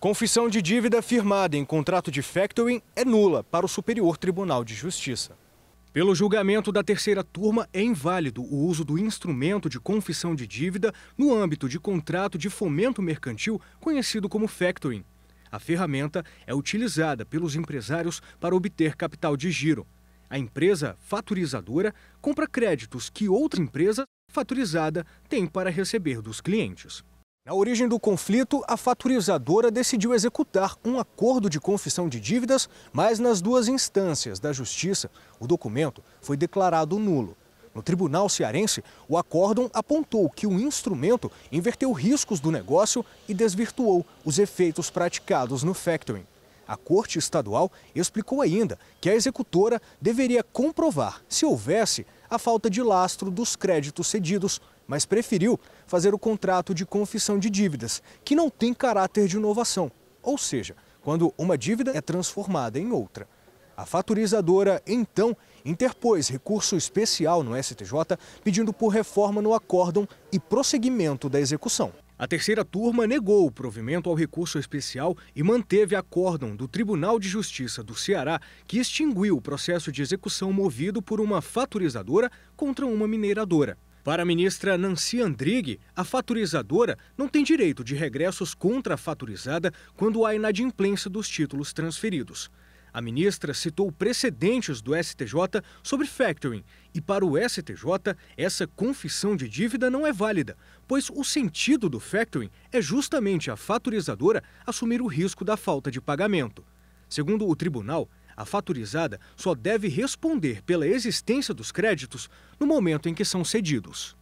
Confissão de dívida firmada em contrato de factoring é nula para o Superior Tribunal de Justiça. Pelo julgamento da terceira turma, é inválido o uso do instrumento de confissão de dívida no âmbito de contrato de fomento mercantil, conhecido como factoring. A ferramenta é utilizada pelos empresários para obter capital de giro. A empresa faturizadora compra créditos que outra empresa faturizada tem para receber dos clientes. Na origem do conflito, a faturizadora decidiu executar um acordo de confissão de dívidas, mas nas duas instâncias da Justiça, o documento foi declarado nulo. No Tribunal Cearense, o acórdão apontou que o instrumento inverteu riscos do negócio e desvirtuou os efeitos praticados no factoring. A Corte Estadual explicou ainda que a executora deveria comprovar, se houvesse, a falta de lastro dos créditos cedidos, mas preferiu fazer o contrato de confissão de dívidas, que não tem caráter de inovação, ou seja, quando uma dívida é transformada em outra. A faturizadora, então, interpôs recurso especial no STJ pedindo por reforma no acórdão e prosseguimento da execução. A terceira turma negou o provimento ao recurso especial e manteve acórdão do Tribunal de Justiça do Ceará, que extinguiu o processo de execução movido por uma faturizadora contra uma mineradora. Para a ministra Nancy Andrighi, a faturizadora não tem direito de regressos contra a faturizada quando há inadimplência dos títulos transferidos. A ministra citou precedentes do STJ sobre factoring e, para o STJ, essa confissão de dívida não é válida, pois o sentido do factoring é justamente a faturizadora assumir o risco da falta de pagamento. Segundo o tribunal, a faturizada só deve responder pela existência dos créditos no momento em que são cedidos.